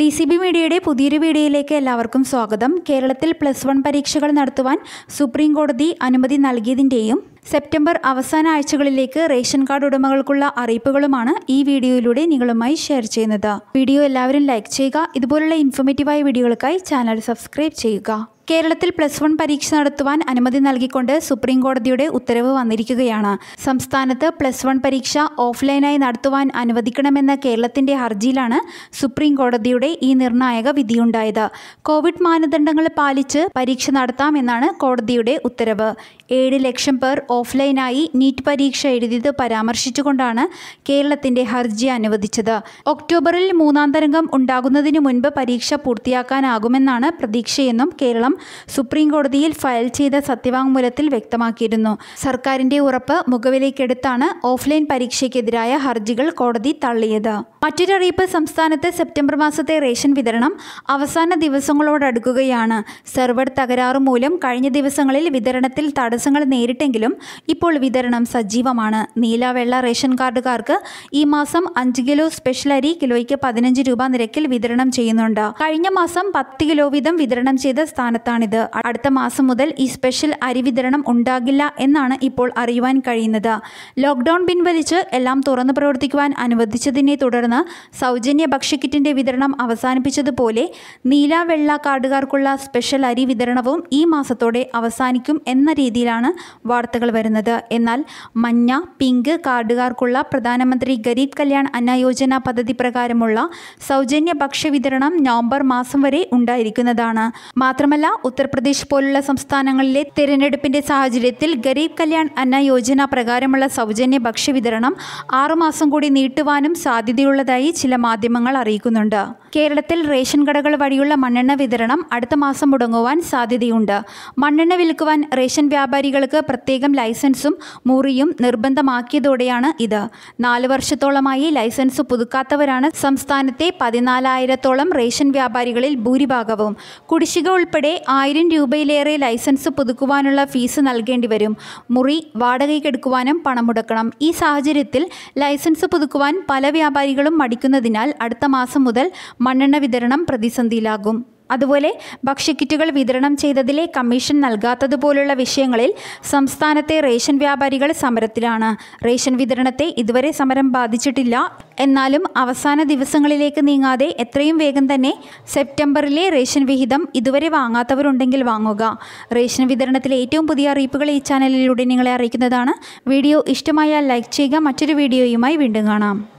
D C B മീഡിയയുടെ പുതിയൊരു വീഡിയോയിലേക്ക് എല്ലാവർക്കും സ്വാഗതം കേരളത്തിൽ പ്ലസ് വൺ പരീക്ഷകൾ നടത്തുവാൻ സുപ്രീം കോടതി അനുമതി നൽകിയതിൻ്റെയും സെപ്റ്റംബർ അവസാന ആഴ്ചകളിലേക്ക് റേഷൻ കാർഡ് ഉടമകൾക്കുള്ള അറിയിപ്പുകളുമാണ് ഈ വീഡിയോയിലൂടെ നിങ്ങളുമായി ഷെയർ ചെയ്യുന്നത് വീഡിയോ എല്ലാവരും ലൈക്ക് ചെയ്യുക ഇതുപോലുള്ള ഇൻഫോർമേറ്റീവായ വീഡിയോകൾക്കായി ചാനൽ സബ്സ്ക്രൈബ് ചെയ്യുക കേരളത്തിൽ പ്ലസ് വൺ പരീക്ഷ നടത്തുവാൻ അനുമതി നൽകിക്കൊണ്ട് സുപ്രീം കോടതിയുടെ ഉത്തരവ് വന്നിരിക്കുകയാണ് സംസ്ഥാനത്ത് പ്ലസ് വൺ പരീക്ഷ ഓഫ്ലൈനായി നടത്തുവാൻ അനുവദിക്കണമെന്ന കേരളത്തിന്റെ ഹർജിയിലാണ് സുപ്രീം കോടതിയുടെ ഈ നിർണായക വിധിയുണ്ടായത് കോവിഡ് മാനദണ്ഡങ്ങൾ പാലിച്ച് പരീക്ഷ നടത്താമെന്നാണ് കോടതിയുടെ ഉത്തരവ് ഏഴ് ലക്ഷം പേർ ഓഫ്ലൈനായി നീറ്റ് പരീക്ഷ എഴുതിയത് പരാമർശിച്ചുകൊണ്ടാണ് കേരളത്തിന്റെ ഹർജി അനുവദിച്ചത് ഒക്ടോബറിൽ മൂന്നാം തരംഗം ഉണ്ടാകുന്നതിന് മുൻപ് പരീക്ഷ പൂർത്തിയാക്കാനാകുമെന്നാണ് പ്രതീക്ഷയെന്നും കേരളം സുപ്രീം കോടതിയിൽ ഫയൽ ചെയ്ത സത്യവാങ്മൂലത്തിൽ വ്യക്തമാക്കിയിരുന്നു സർക്കാരിന്റെ ഉറപ്പ് മുഖവിലേക്കെടുത്താണ് ഓഫ്ലൈൻ പരീക്ഷയ്ക്കെതിരായ ഹർജികൾ കോടതി തള്ളിയത് മറ്റൊരറിയിപ്പ് സംസ്ഥാനത്ത് സെപ്റ്റംബർ മാസത്തെ റേഷൻ വിതരണം അവസാന ദിവസങ്ങളോടടുക്കുകയാണ് സെർവർ തകരാറ് മൂലം കഴിഞ്ഞ ദിവസങ്ങളിൽ വിതരണത്തിൽ തടസ്സങ്ങൾ നേരിട്ടെങ്കിലും ഇപ്പോൾ വിതരണം സജീവമാണ് നീലവെള്ള റേഷൻ കാർഡുകാർക്ക് ഈ മാസം അഞ്ച് കിലോ സ്പെഷ്യൽ അരി കിലോയ്ക്ക് പതിനഞ്ച് രൂപ നിരക്കിൽ വിതരണം ചെയ്യുന്നുണ്ട് കഴിഞ്ഞ മാസം പത്ത് കിലോ വീതം വിതരണം ചെയ്ത സ്ഥാനത്ത് സ്ഥലത്താണിത് അടുത്ത മാസം മുതൽ ഈ സ്പെഷ്യൽ അരി വിതരണം ഉണ്ടാകില്ല എന്നാണ് ഇപ്പോൾ അറിയുവാൻ കഴിയുന്നത് ലോക്ക്ഡൌൺ പിൻവലിച്ച് എല്ലാം തുറന്നു പ്രവർത്തിക്കുവാൻ അനുവദിച്ചതിനെ തുടർന്ന് സൗജന്യ ഭക്ഷ്യക്കിറ്റിൻ്റെ വിതരണം അവസാനിപ്പിച്ചതുപോലെ നീല വെള്ള കാർഡുകാർക്കുള്ള സ്പെഷ്യൽ അരി വിതരണവും ഈ മാസത്തോടെ അവസാനിക്കും എന്ന രീതിയിലാണ് വാർത്തകൾ വരുന്നത് എന്നാൽ മഞ്ഞ പിങ്ക് കാർഡുകാർക്കുള്ള പ്രധാനമന്ത്രി ഗരീബ് കല്യാൺ അന്ന യോജന പദ്ധതി പ്രകാരമുള്ള സൗജന്യ ഭക്ഷ്യ വിതരണം നവംബർ മാസം വരെ ഉണ്ടായിരിക്കുന്നതാണ് മാത്രമല്ല ഉത്തർപ്രദേശ് പോലുള്ള സംസ്ഥാനങ്ങളിലെ തെരഞ്ഞെടുപ്പിന്റെ സാഹചര്യത്തിൽ ഗരീബ് കല്യാൺ അന്ന യോജന പ്രകാരമുള്ള സൗജന്യ ഭക്ഷ്യവിതരണം ആറുമാസം കൂടി നീട്ടുവാനും സാധ്യതയുള്ളതായി ചില മാധ്യമങ്ങൾ അറിയിക്കുന്നുണ്ട് കേരളത്തിൽ റേഷൻ കടകൾ വഴിയുള്ള മണ്ണെണ്ണ വിതരണം അടുത്ത മാസം മുടങ്ങുവാൻ സാധ്യതയുണ്ട് മണ്ണെണ്ണ വിൽക്കുവാൻ റേഷൻ വ്യാപാരികൾക്ക് പ്രത്യേകം ലൈസൻസും മുറിയും നിർബന്ധമാക്കിയതോടെയാണ് ഇത് നാല് വർഷത്തോളമായി ലൈസൻസ് പുതുക്കാത്തവരാണ് സംസ്ഥാനത്തെ പതിനാലായിരത്തോളം റേഷൻ വ്യാപാരികളിൽ ഭൂരിഭാഗവും കുടിശ്ശിക ഉൾപ്പെടെ ആയിരം രൂപയിലേറെ ലൈസൻസ് പുതുക്കുവാനുള്ള ഫീസ് നൽകേണ്ടി വരും മുറി വാടകയ്ക്കെടുക്കുവാനും പണം മുടക്കണം ഈ സാഹചര്യത്തിൽ ലൈസൻസ് പുതുക്കുവാൻ പല വ്യാപാരികളും മടിക്കുന്നതിനാൽ അടുത്ത മാസം മുതൽ മണ്ണെണ്ണ വിതരണം പ്രതിസന്ധിയിലാകും അതുപോലെ ഭക്ഷ്യക്കിറ്റുകൾ വിതരണം ചെയ്തതിലെ കമ്മീഷൻ നൽകാത്തതുപോലുള്ള വിഷയങ്ങളിൽ സംസ്ഥാനത്തെ റേഷൻ വ്യാപാരികൾ സമരത്തിലാണ് റേഷൻ വിതരണത്തെ ഇതുവരെ സമരം ബാധിച്ചിട്ടില്ല എന്നാലും അവസാന ദിവസങ്ങളിലേക്ക് നീങ്ങാതെ എത്രയും വേഗം തന്നെ സെപ്റ്റംബറിലെ റേഷൻ വിഹിതം ഇതുവരെ വാങ്ങാത്തവരുണ്ടെങ്കിൽ വാങ്ങുക റേഷൻ വിതരണത്തിലെ ഏറ്റവും പുതിയ അറിയിപ്പുകൾ ഈ ചാനലിലൂടെ നിങ്ങളെ അറിയിക്കുന്നതാണ് വീഡിയോ ഇഷ്ടമായാൽ ലൈക്ക് ചെയ്യുക മറ്റൊരു വീഡിയോയുമായി വീണ്ടും കാണാം